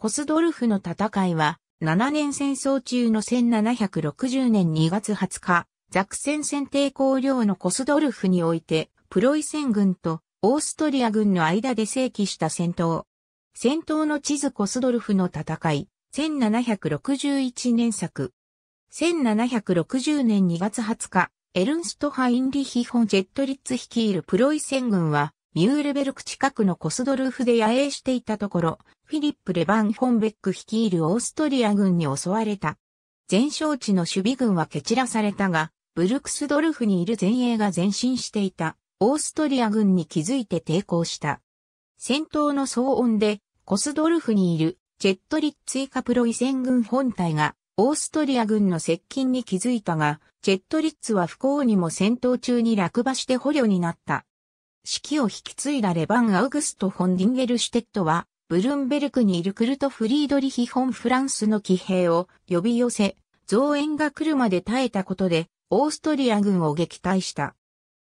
コスドルフの戦いは、7年戦争中の1760年2月20日、ザクセン戦抵公領のコスドルフにおいて、プロイセン軍とオーストリア軍の間で正規した戦闘。戦闘の地図コスドルフの戦い、1761年作。1760年2月20日、エルンストハインリヒ・ホン・ジェットリッツ率いるプロイセン軍は、ミューレベルク近くのコスドルーフで野営していたところ、フィリップ・レバン・フォンベック率いるオーストリア軍に襲われた。前哨地の守備軍は蹴散らされたが、ブルクスドルフにいる前衛が前進していた、オーストリア軍に気づいて抵抗した。戦闘の騒音で、コスドルフにいる、チェットリッツイカプロイ戦軍本体が、オーストリア軍の接近に気づいたが、チェットリッツは不幸にも戦闘中に落馬して捕虜になった。指揮を引き継いだレバン・アウグスト・フォン・ディンゲルシュテットは、ブルンベルクにいるクルト・フリードリヒ・フォン・フランスの騎兵を呼び寄せ、増援が来るまで耐えたことで、オーストリア軍を撃退した。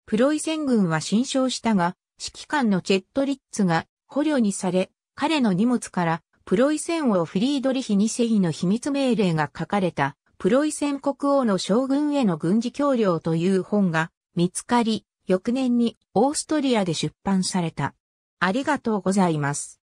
プロイセン軍は侵傷したが、指揮官のチェットリッツが捕虜にされ、彼の荷物からプロイセン王フリードリヒ二世の秘密命令が書かれた、プロイセン国王の将軍への軍事協力という本が見つかり、翌年にオーストリアで出版された。ありがとうございます。